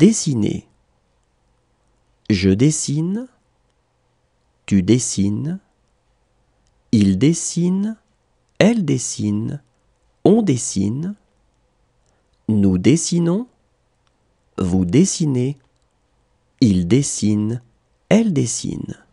Dessiner. Je dessine. Tu dessines. Il dessine. Elle dessine. On dessine. Nous dessinons. Vous dessinez. Il dessine. Elle dessine.